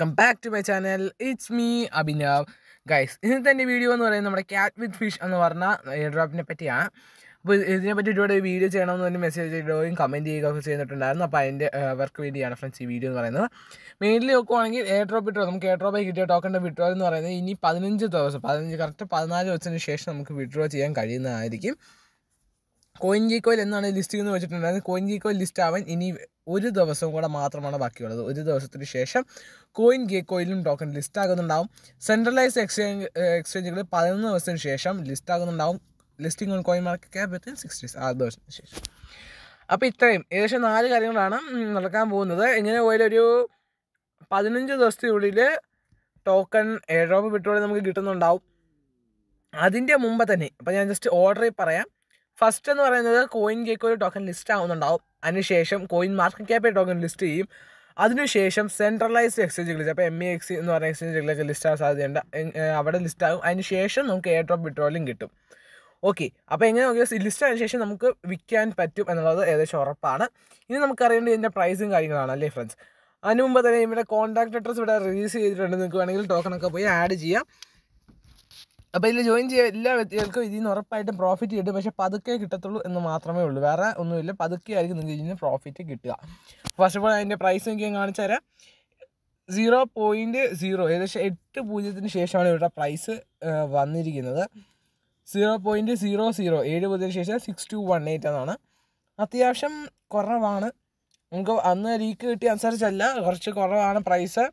welcome back to my channel it's me Abhinav guys ഇന്നത്തെ എൻ്റെ video എന്ന് പറയുന്നത് നമ്മുടെ ക്യാറ്റ് വിത്ത് ഫിഷ് എന്ന് പറഞ്ഞ എയർ ഡ്രോപ്പിനെ പറ്റിയാണ് അപ്പോൾ ഇതിനെപ്പറ്റി ഒരുപാട് വീഡിയോ ചെയ്യണമെന്ന് പറഞ്ഞ് മെസ്സേജ് ഇടുകയും കമൻറ്റ് ചെയ്യുകയൊക്കെ ചെയ്തിട്ടുണ്ടായിരുന്നു അപ്പോൾ അതിൻ്റെ വർക്ക് വേണ്ടിയാണ് ഫ്രണ്ട്സ് ഈ വീഡിയോ എന്ന് പറയുന്നത് മെയിൻലി നോക്കുവാണെങ്കിൽ എയർ ഡ്രോപ്പ് വിട്രോ നമുക്ക് എയർ ഡ്രോപ്പായി കിട്ടിയ ടോക്കൻ്റെ വിഡ്രോ എന്ന് പറയുന്നത് ഇനി പതിനഞ്ച് ദിവസം പതിനഞ്ച് കറക്റ്റ് പതിനാല് ദിവസത്തിന് ശേഷം നമുക്ക് വിഡ്രോ ചെയ്യാൻ കഴിയുന്നതായിരിക്കും കോയിൻ ഗീക്കോയിൽ എന്നാണ് ലിസ്റ്റ് എന്ന് വെച്ചിട്ടുണ്ടായിരുന്നത് കോയിൻ ഗീക്കോയിൽ ലിസ്റ്റ് ആവാൻ ഇനി ഒരു ദിവസം കൂടെ മാത്രമാണ് ബാക്കിയുള്ളത് ഒരു ദിവസത്തിന് ശേഷം കോയിൻ ഗീക്കോയിലും ടോക്കൺ ലിസ്റ്റ് ആകുന്നുണ്ടാവും സെൻട്രലൈസ് എക്സ്ചേഞ്ച് എക്സ്ചേഞ്ചുകൾ പതിനൊന്ന് ദിവസത്തിന് ശേഷം ലിസ്റ്റ് ആകുന്നുണ്ടാവും listing on coin market cap within six days ആറ് ദിവസത്തിന് ശേഷം അപ്പോൾ ഇത്രയും ഏകദേശം നാല് കാര്യങ്ങളാണ് നടക്കാൻ പോകുന്നത് എങ്ങനെ പോയാലൊരു പതിനഞ്ച് ദിവസത്തിനുള്ളിൽ ടോക്കൺ ഏഴ് രൂപ വിട്ടോളി നമുക്ക് കിട്ടുന്നുണ്ടാവും അതിൻ്റെ മുമ്പ് തന്നെ അപ്പോൾ ഞാൻ ജസ്റ്റ് ഓർഡറിൽ പറയാം ഫസ്റ്റ് എന്ന് പറയുന്നത് കോയിൻ കേക്ക് ഒരു ടോക്കൺ ലിസ്റ്റ് ആവുന്നുണ്ടാവും അതിനുശേഷം coin market cap token list ചെയ്യും അതിനുശേഷം സെൻട്രലൈസ്ഡ് എക്സ്ചേഞ്ചുകൾ അപ്പോൾ എം ഇ എക്സ് എന്ന് പറയുന്ന എക്സ്ചേഞ്ചുകളൊക്കെ ലിസ്റ്റ് ആവാൻ സാധ്യതയുണ്ട് അവിടെ ലിസ്റ്റ് ആകും അതിനുശേഷം നമുക്ക് എയർ ഡ്രോപ്പ് വിട്രോലും കിട്ടും ഓക്കെ അപ്പോൾ എങ്ങനെ നോക്കിയാൽ ലിസ്റ്റ് ആയതിനു ശേഷം നമുക്ക് വിൽക്കാൻ പറ്റും എന്നുള്ളത് ഏകദേശം ഉറപ്പാണ് ഇനി നമുക്കറിയേണ്ടത് ഇതിൻ്റെ പ്രൈസും കാര്യങ്ങളാണ് അല്ലേ ഫ്രണ്ട്സ് അതിന് മുമ്പ് തന്നെ ഇവിടെ കോൺടാക്ട് അഡ്രസ് ഇവിടെ റിലീസ് ചെയ്തിട്ടുണ്ട് നിങ്ങൾക്ക് വേണമെങ്കിൽ ടോക്കണൊക്കെ പോയി ആഡ് ചെയ്യാം അപ്പോൾ ഇതിൽ ജോയിൻ ചെയ്യുക എല്ലാ വ്യക്തികൾക്കും ഇതിൽ നിന്ന് ഉറപ്പായിട്ടും പ്രോഫിറ്റ് കിട്ടും പക്ഷേ പതുക്കെ കിട്ടത്തുള്ളൂ എന്ന് മാത്രമേ ഉള്ളൂ വേറെ ഒന്നുമില്ല പതുക്കെ ആയിരിക്കും നിങ്ങൾക്ക് ഇതിൽ നിന്ന് പ്രോഫിറ്റ് കിട്ടുക ഫസ്റ്റ് ഓഫ് ഓൾ അതിൻ്റെ പ്രൈസ് എനിക്ക് ഞാൻ കാണിച്ചു തരാം സീറോ പോയിൻറ്റ് സീറോ ഏകദേശം എട്ട് പൂജ്യത്തിന് ശേഷമാണ് ഇവരുടെ പ്രൈസ് വന്നിരിക്കുന്നത് സീറോ പോയിൻറ്റ് സീറോ സീറോ ഏഴ് പൂജ്യത്തിന് ശേഷം സിക്സ് ടു വൺ എയ്റ്റ് എന്നാണ് അത്യാവശ്യം കുറവാണ് നമുക്ക് അന്ന് ലീക്ക് കിട്ടിയ അനുസരിച്ചല്ല കുറച്ച് കുറവാണ് പ്രൈസ്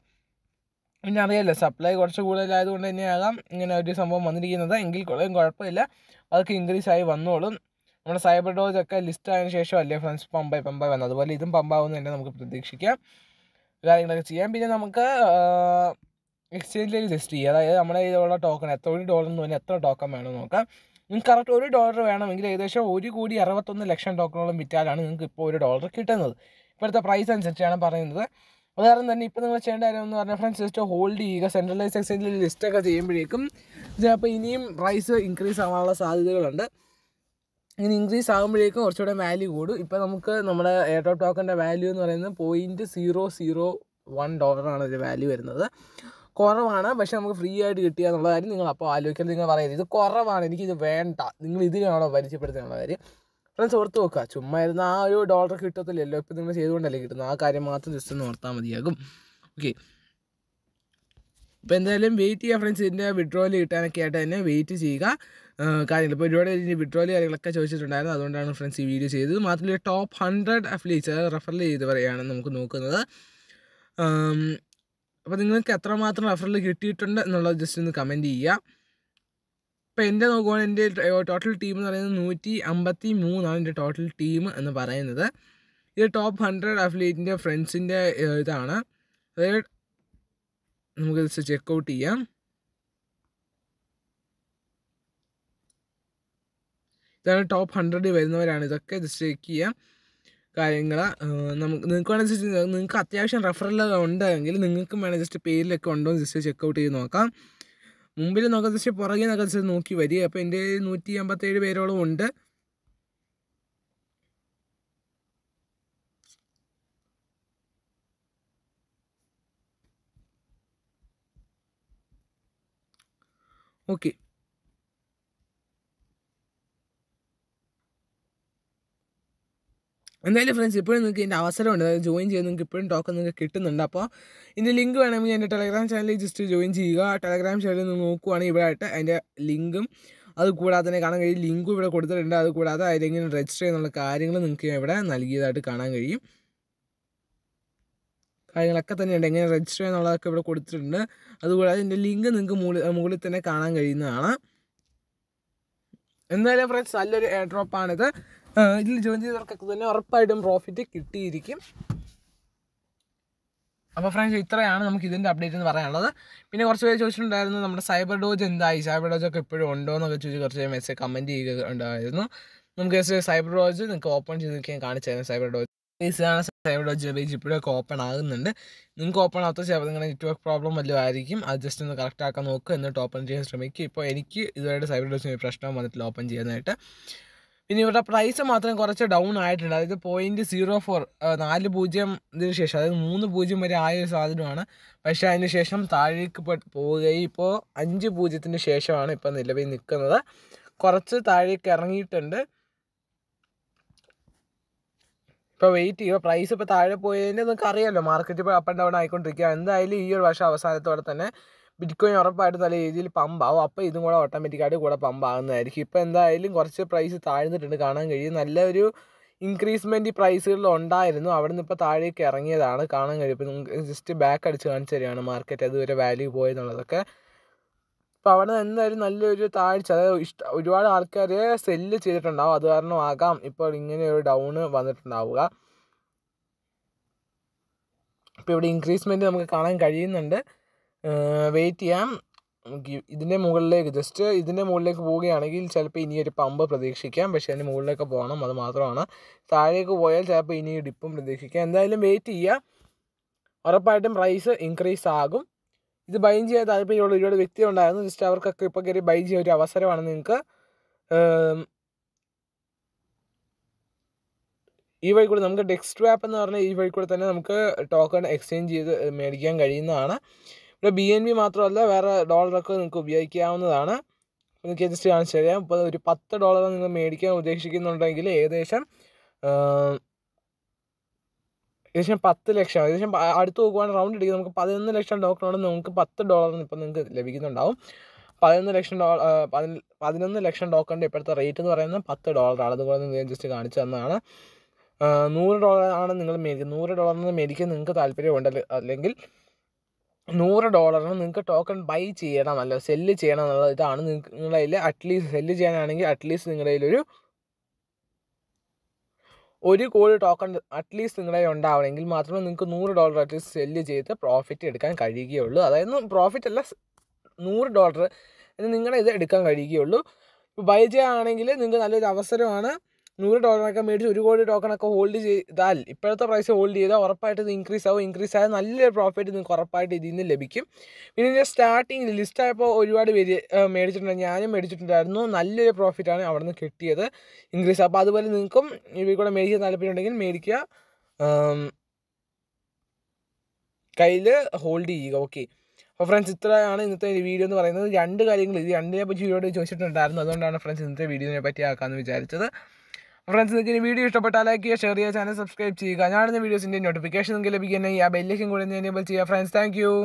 പിന്നെ അറിയാമല്ലോ സപ്ലൈ കുറച്ച് കൂടുതലായതുകൊണ്ട് തന്നെയാകാം ഇങ്ങനെ ഒരു സംഭവം വന്നിരിക്കുന്നത് എങ്കിൽ കുറേ കുഴപ്പമില്ല അതൊക്കെ ഇൻക്രീസ് ആയി വന്നോളും നമ്മുടെ സൈബർ ഡോസ് ഒക്കെ ലിസ്റ്റ് ആയതിനു ശേഷം അല്ലേ ഫ്രണ്ട്സ് പമ്പായി പമ്പായി വന്നു അതുപോലെ ഇതും പമ്പാവും തന്നെ നമുക്ക് പ്രതീക്ഷിക്കാം കാര്യങ്ങളൊക്കെ ചെയ്യാം പിന്നെ നമുക്ക് എക്സ്ചേഞ്ചിലേക്ക് ജസ്റ്റ് ചെയ്യാം അതായത് നമ്മുടെ ഇതുള്ള ടോക്കൺ എത്ര ഒരു ഡോളർ എന്ന് പറഞ്ഞാൽ എത്ര ടോക്കൺ വേണം നോക്കാം നിങ്ങൾക്ക് കറക്റ്റ് ഒരു ഡോളർ വേണമെങ്കിൽ ഏകദേശം ഒരു കോടി അറുപത്തൊന്ന് ലക്ഷം ടോക്കണോളം വിറ്റാലാണ് നിങ്ങൾക്ക് ഇപ്പോൾ ഒരു ഡോളർ കിട്ടുന്നത് ഇപ്പോഴത്തെ പ്രൈസ് അനുസരിച്ചാണ് പറയുന്നത് ഉദാഹരണം തന്നെ ഇപ്പോൾ നിങ്ങൾ ചെയ്യേണ്ട കാര്യം എന്ന് പറഞ്ഞാൽ ഫ്രണ്ട്സ് ജസ്റ്റ് ഹോൾഡ് ചെയ്യുക സെൻട്രലൈസ് എക്സ്ചേഞ്ചിൽ ലിസ്റ്റൊക്കെ ചെയ്യുമ്പോഴേക്കും ചിലപ്പോൾ ഇനിയും പ്രൈസ് ഇൻക്രീസ് ആവാനുള്ള സാധ്യതകളുണ്ട് ഇങ്ങനെ ഇൻക്രീസ് ആകുമ്പോഴേക്കും കുറച്ചുകൂടെ വാല്യൂ കൂടും ഇപ്പോൾ നമുക്ക് നമ്മുടെ എയർടോ ടോക്കൻ്റെ വാല്യൂ എന്ന് പറയുന്നത് പോയിൻറ്റ് സീറോ സീറോ വൺ ഡോളറാണ് ഇതിൻ്റെ വാല്യൂ വരുന്നത് കുറവാണ് പക്ഷെ നമുക്ക് ഫ്രീ ആയിട്ട് കിട്ടുക എന്നുള്ള കാര്യം നിങ്ങൾ അപ്പോൾ ആലോചിക്കരുത് നിങ്ങൾ പറയരുത് ഇത് കുറവാണ് എനിക്കിത് വേണ്ട നിങ്ങൾ ഇതിനാണോ പരിചയപ്പെടുത്തുക എന്നുള്ള കാര്യം ഫ്രണ്ട്സ് ഓർത്ത് നോക്കുക ചുമ്മാ ഇരുന്ന് ആ ഒരു ഡോളർ കിട്ടത്തില്ലല്ലോ ഇപ്പം നിങ്ങൾ ചെയ്തുകൊണ്ടല്ലേ കിട്ടുന്നത് ആ കാര്യം മാത്രം ജസ്റ്റ് ഒന്ന് ഓർത്താൽ മതിയാകും ഓക്കെ ഇപ്പോൾ എന്തായാലും വെയിറ്റ് ചെയ്യുക ഫ്രണ്ട്സ് ഇതിൻ്റെ വിഡ്രോയിൽ കിട്ടാനൊക്കെ ആയിട്ട് തന്നെ വെയിറ്റ് ചെയ്യുക കാര്യങ്ങൾ ഇപ്പോൾ ഒരുപാട് ഇതിൻ്റെ വിഡ്രോയിൽ കാര്യങ്ങളൊക്കെ ചോദിച്ചിട്ടുണ്ടായിരുന്നു അതുകൊണ്ടാണ് ഫ്രണ്ട്സ് ഈ വീഡിയോ ചെയ്തത് മാത്രമല്ല ടോപ്പ് ഹൺഡ്രഡ് അഫ്ലീറ്റ്സ് റെഫറൽ ചെയ്ത് പറയുകയാണ് നമുക്ക് നോക്കുന്നത് അപ്പോൾ നിങ്ങൾക്ക് എത്രമാത്രം റെഫറൽ കിട്ടിയിട്ടുണ്ട് എന്നുള്ളത് ജസ്റ്റ് ഒന്ന് കമൻറ്റ് ചെയ്യുക ഇപ്പോൾ എൻ്റെ നോക്കുവാണെങ്കിൽ എൻ്റെ ടോട്ടൽ ടീം എന്ന് പറയുന്നത് നൂറ്റി അമ്പത്തി മൂന്നാണ് എൻ്റെ ടോട്ടൽ ടീം എന്ന് പറയുന്നത് ഇത് ടോപ്പ് ഹൺഡ്രഡ് അഫ്ലീറ്റിൻ്റെ ഫ്രണ്ട്സിൻ്റെ ഇതാണ് അതായത് നമുക്ക് ചെക്ക് ഔട്ട് ചെയ്യാം ഇതാണ് ടോപ്പ് ഹൺഡ്രഡിൽ വരുന്നവരാണ് ഇതൊക്കെ ജസ്റ്റ് ചെക്ക് ചെയ്യാം കാര്യങ്ങൾ നമുക്ക് നിങ്ങൾക്ക് വേണമെങ്കിൽ നിങ്ങൾക്ക് അത്യാവശ്യം റെഫറൽ ഉണ്ടെങ്കിൽ നിങ്ങൾക്കും വേണമെങ്കിൽ ജസ്റ്റ് പേരിലൊക്കെ ഉണ്ടോ എന്ന് ജസ്റ്റ് ചെക്ക് ഔട്ട് ചെയ്ത് നോക്കാം മുമ്പിൽ നഗതിച്ച് പുറകെ നഗതിച്ച് നോക്കി വരിക അപ്പോൾ എൻ്റെ നൂറ്റി അമ്പത്തേഴ് പേരോളം ഉണ്ട് ഓക്കെ എന്തായാലും ഫ്രണ്ട്സ് ഇപ്പോഴും നിങ്ങൾക്ക് ഇതിൻ്റെ അവസരമുണ്ട് അതായത് ജോയിൻ ചെയ്യുന്ന നിങ്ങൾക്ക് ഇപ്പോഴും ടോക്കൺ നിങ്ങൾക്ക് കിട്ടുന്നുണ്ട് അപ്പോൾ ഇതിൻ്റെ ലിങ്ക് വേണമെങ്കിൽ എൻ്റെ ടെലഗ്രാം ചാനലിൽ ജസ്റ്റ് ജോയിൻ ചെയ്യുക ടെലഗ്രാം ചാനലിൽ നിങ്ങൾ നോക്കുവാണെങ്കിൽ ഇവിടെ ആയിട്ട് അതിൻ്റെ ലിങ്കും അത് കൂടാതെ തന്നെ കാണാൻ കഴിയും ലിങ്കും ഇവിടെ കൊടുത്തിട്ടുണ്ട് അത് കൂടാതെ അതിലെങ്ങനെ രജിസ്റ്റർ ചെയ്യുന്നുള്ള കാര്യങ്ങൾ നിങ്ങൾക്ക് ഇവിടെ നൽകിയതായിട്ട് കാണാൻ കഴിയും കാര്യങ്ങളൊക്കെ തന്നെയുണ്ട് എങ്ങനെ രജിസ്റ്റർ ചെയ്യാന്നുള്ളതൊക്കെ ഇവിടെ കൊടുത്തിട്ടുണ്ട് അതുകൂടാതെ എൻ്റെ ലിങ്ക് നിങ്ങൾക്ക് മുകളിൽ മുകളിൽ തന്നെ കാണാൻ കഴിയുന്നതാണ് എന്തായാലും ഫ്രണ്ട്സ് നല്ലൊരു എയർ ഡ്രോപ്പാണിത് ഇതിൽ ജോയിൻ ചെയ്തവർക്കൊക്കെ തന്നെ ഉറപ്പായിട്ടും പ്രോഫിറ്റ് കിട്ടിയിരിക്കും അപ്പോൾ ഫ്രണ്ട്സ് ഇത്രയാണ് നമുക്ക് ഇതിൻ്റെ അപ്ഡേറ്റ് എന്ന് പറയാനുള്ളത് പിന്നെ കുറച്ച് പേര് ചോദിച്ചിട്ടുണ്ടായിരുന്നു നമ്മുടെ സൈബർ ഡോജ് എന്തായി സൈബർ ഡോജ് ഒക്കെ ഇപ്പോഴും ഉണ്ടോ എന്നൊക്കെ ചോദിച്ച് കുറച്ച് മെസ്സേജ് കമൻറ്റ് ചെയ്യുക ഉണ്ടായിരുന്നു നമുക്ക് സൈബർ ഡോജ് നിങ്ങൾക്ക് ഓപ്പൺ ചെയ്ത് നോക്കിയാൽ കാണിച്ചായിരുന്നു സൈബർ ഡോജ് ആണ് സൈബർ ഡോജ് പേജ് ഇപ്പോഴൊക്കെ ഓപ്പൺ ആകുന്നുണ്ട് നിങ്ങൾക്ക് ഓപ്പൺ ആകാത്ത ചിലപ്പോൾ നിങ്ങളുടെ നെറ്റ്വർക്ക് പ്രോബ്ലം വല്ലതും ആയിരിക്കും അത് ജസ്റ്റ് ഒന്ന് കറക്റ്റ് ആക്കാൻ നോക്കുക എന്നിട്ട് ഓപ്പൺ ചെയ്യാൻ ശ്രമിക്കുക ഇപ്പോൾ എനിക്ക് ഇതുവരെ സൈബർ ഡോജിന് പ്രശ്നം വന്നിട്ടില്ല ഓപ്പൺ ചെയ്യാനായിട്ട് പിന്നെ ഇവരുടെ പ്രൈസ് മാത്രം കുറച്ച് ഡൗൺ ആയിട്ടുണ്ട് അതായത് പോയിൻറ്റ് സീറോ ഫോർ നാല് പൂജ്യം ഇതിന് ശേഷം അതായത് മൂന്ന് പൂജ്യം വരെ ആയ ഒരു സാധനമാണ് പക്ഷേ അതിന് ശേഷം താഴേക്ക് പോവുകയും ഇപ്പോൾ അഞ്ച് പൂജ്യത്തിന് ശേഷമാണ് ഇപ്പോൾ നിലവിൽ നിൽക്കുന്നത് കുറച്ച് താഴേക്ക് ഇറങ്ങിയിട്ടുണ്ട് ഇപ്പോൾ വെയിറ്റ് ചെയ്യുക പ്രൈസ് ഇപ്പോൾ താഴെ പോയതിന് നിങ്ങൾക്ക് അറിയാമല്ലോ മാർക്കറ്റ് ഇപ്പോൾ അപ്പ് ആൻഡ് ഡൗൺ ആയിക്കൊണ്ടിരിക്കുക എന്തായാലും ഈ ഒരു വർഷം അവസാനത്തോടെ തന്നെ ബിറ്റ്കോയിൻ കോയിൻ ഉറപ്പായിട്ട് നല്ല രീതിയിൽ പമ്പാവും അപ്പോൾ ഇതും കൂടെ ഓട്ടോമാറ്റിക്കായിട്ട് കൂടെ പമ്പാകുന്നതായിരിക്കും ഇപ്പോൾ എന്തായാലും കുറച്ച് പ്രൈസ് താഴ്ന്നിട്ടുണ്ട് കാണാൻ കഴിയും നല്ലൊരു ഇൻക്രീസ്മെൻറ്റ് ഈ പ്രൈസുകളിൽ ഉണ്ടായിരുന്നു അവിടെ നിന്ന് ഇപ്പോൾ താഴേക്ക് ഇറങ്ങിയതാണ് കാണാൻ കഴിയും ഇപ്പം നിങ്ങൾക്ക് ജസ്റ്റ് ബാക്ക് അടിച്ച് കാണിച്ചു തരികയാണ് മാർക്കറ്റ് അതുവരെ വാല്യൂ പോയെന്നുള്ളതൊക്കെ അപ്പോൾ അവിടെ നിന്ന് എന്തായാലും നല്ലൊരു താഴ്ച അതായത് ഇഷ്ട ഒരുപാട് ആൾക്കാർ സെല്ല് ചെയ്തിട്ടുണ്ടാവും അത് കാരണമാകാം ഇപ്പോൾ ഇങ്ങനെ ഒരു ഡൗൺ വന്നിട്ടുണ്ടാവുക ഇപ്പോൾ ഇവിടെ ഇൻക്രീസ്മെൻറ്റ് നമുക്ക് കാണാൻ കഴിയുന്നുണ്ട് വെയിറ്റ് ചെയ്യാം ഇതിൻ്റെ മുകളിലേക്ക് ജസ്റ്റ് ഇതിൻ്റെ മുകളിലേക്ക് പോവുകയാണെങ്കിൽ ചിലപ്പോൾ ഇനി ഒരു പമ്പ് പ്രതീക്ഷിക്കാം പക്ഷേ അതിൻ്റെ മുകളിലേക്ക് പോകണം അത് മാത്രമാണ് താഴേക്ക് പോയാൽ ചിലപ്പോൾ ഇനി ഡിപ്പും പ്രതീക്ഷിക്കാം എന്തായാലും വെയിറ്റ് ചെയ്യാം ഉറപ്പായിട്ടും പ്രൈസ് ഇൻക്രീസ് ആകും ഇത് ബൈ ചെയ്യാൻ താല്പര്യമുള്ള ഒരുപാട് ഉണ്ടായിരുന്നു ജസ്റ്റ് അവർക്കൊക്കെ ഇപ്പോൾ കയറി ബൈ ചെയ്യാൻ ഒരു അവസരമാണ് നിങ്ങൾക്ക് ഈ വഴി കൂടെ നമുക്ക് ഡെക്സ്റ്റ് ആപ്പ് എന്ന് പറഞ്ഞാൽ ഈ വഴി കൂടെ തന്നെ നമുക്ക് ടോക്കൺ എക്സ്ചേഞ്ച് ചെയ്ത് മേടിക്കാൻ കഴിയുന്നതാണ് ഇവിടെ ബി എൻ ബി മാത്രമല്ല വേറെ ഡോളറൊക്കെ നിങ്ങൾക്ക് ഉപയോഗിക്കാവുന്നതാണ് നിങ്ങൾക്ക് ജസ്റ്റ് കാണിച്ചു തരാം ഇപ്പോൾ ഒരു പത്ത് ഡോളർ നിങ്ങൾ മേടിക്കാൻ ഉദ്ദേശിക്കുന്നുണ്ടെങ്കിൽ ഏകദേശം ഏകദേശം പത്ത് ലക്ഷം ഏകദേശം അടുത്ത് നോക്കുവാണ് റൗണ്ട് അടിക്കുക നമുക്ക് പതിനൊന്ന് ലക്ഷം ഡോക്ടറാണ് നമുക്ക് പത്ത് ഡോളറിന് ഇപ്പം നിങ്ങൾക്ക് ലഭിക്കുന്നുണ്ടാവും പതിനൊന്ന് ലക്ഷം ഡോളർ പതിനൊന്ന് ലക്ഷം ഡോക്ടറിൻ്റെ ഇപ്പോഴത്തെ റേറ്റ് എന്ന് പറയുന്നത് പത്ത് ഡോളറാണ് അതുപോലെ നിങ്ങൾ ജസ്റ്റ് കാണിച്ചു തന്നതാണ് നൂറ് ഡോളറാണ് നിങ്ങൾ മേടിക്കുന്നത് നൂറ് നിന്ന് മേടിക്കാൻ നിങ്ങൾക്ക് താല്പര്യമുണ്ട് അല്ലെങ്കിൽ നൂറ് ഡോളറിന് നിങ്ങൾക്ക് ടോക്കൺ ബൈ ചെയ്യണം അല്ല സെല്ല് ചെയ്യണം എന്നുള്ള ഇതാണ് നിങ്ങളുടെ കയ്യിൽ അറ്റ്ലീസ്റ്റ് സെല്ല് ചെയ്യാനാണെങ്കിൽ അറ്റ്ലീസ്റ്റ് നിങ്ങളുടെ കയ്യിലൊരു ഒരു കോടി ടോക്കൺ അറ്റ്ലീസ്റ്റ് നിങ്ങളുടെ കയ്യിൽ ഉണ്ടാവണമെങ്കിൽ മാത്രമേ നിങ്ങൾക്ക് നൂറ് ഡോളർ അറ്റ്ലീസ്റ്റ് സെല്ല് ചെയ്ത് പ്രോഫിറ്റ് എടുക്കാൻ കഴിയുകയുള്ളൂ അതായത് പ്രോഫിറ്റ് അല്ല നൂറ് ഡോളർ നിങ്ങളുടെ ഇത് എടുക്കാൻ കഴിയുകയുള്ളൂ ബൈ ചെയ്യുകയാണെങ്കിൽ നിങ്ങൾക്ക് നല്ലൊരു അവസരമാണ് നൂറ് ടോക്കണൊക്കെ മേടിച്ച് ഒരു കോടി ടോക്കണൊക്കെ ഹോൾഡ് ചെയ്താൽ ഇപ്പോഴത്തെ പ്രൈസ് ഹോൾഡ് ചെയ്താൽ ഉറപ്പായിട്ട് ഇത് ഇൻക്രീസ് ആവും ഇൻക്രീസ് ആയാൽ നല്ലൊരു പ്രോഫിറ്റ് നിങ്ങൾക്ക് ഉറപ്പായിട്ട് ഇതിൽ നിന്ന് ലഭിക്കും പിന്നെ ഇതിൻ്റെ സ്റ്റാർട്ടിങ് ലിസ്റ്റ് ആയപ്പോൾ ഒരുപാട് പേര് മേടിച്ചിട്ടുണ്ട് ഞാനും മേടിച്ചിട്ടുണ്ടായിരുന്നു നല്ലൊരു പ്രോഫിറ്റാണ് അവിടെ നിന്ന് കിട്ടിയത് ഇൻക്രീസ് അപ്പോൾ അതുപോലെ നിങ്ങൾക്കും ഇവ കൂടെ മേടിക്കാൻ താല്പര്യമുണ്ടെങ്കിൽ മേടിക്കുക കയ്യിൽ ഹോൾഡ് ചെയ്യുക ഓക്കെ അപ്പോൾ ഫ്രണ്ട്സ് ഇത്രയാണ് ഇന്നത്തെ വീഡിയോ എന്ന് പറയുന്നത് രണ്ട് കാര്യങ്ങൾ ഇത് രണ്ടിനെ പറ്റി വീഡിയോ ചോദിച്ചിട്ടുണ്ടായിരുന്നു അതുകൊണ്ടാണ് ഫ്രണ്ട്സ് ഇന്നത്തെ വീഡിയോനെ പറ്റി ആക്കാമെന്ന് വിചാരിച്ചത് ഫ്രണ്ട്സ് നിങ്ങൾക്ക് വീഡിയോ ഇഷ്ടപ്പെട്ടാൽ ലൈക്ക് ചെയ്യുക ഷെയർ ചെയ്യുക ചാനൽ സബ്സ്ക്രൈബ് ചെയ്യുക ഞാനിടുന്ന വീഡിയോസിൻ്റെ നോട്ടിഫിക്കേഷൻ നിങ്ങൾക്ക് ലഭിക്കുന്ന ഈ ആ ബെല്ലേക്കും കൂടി എനേബിൾ ചെയ്യുക ഫ്രണ്ട്സ് താങ്ക്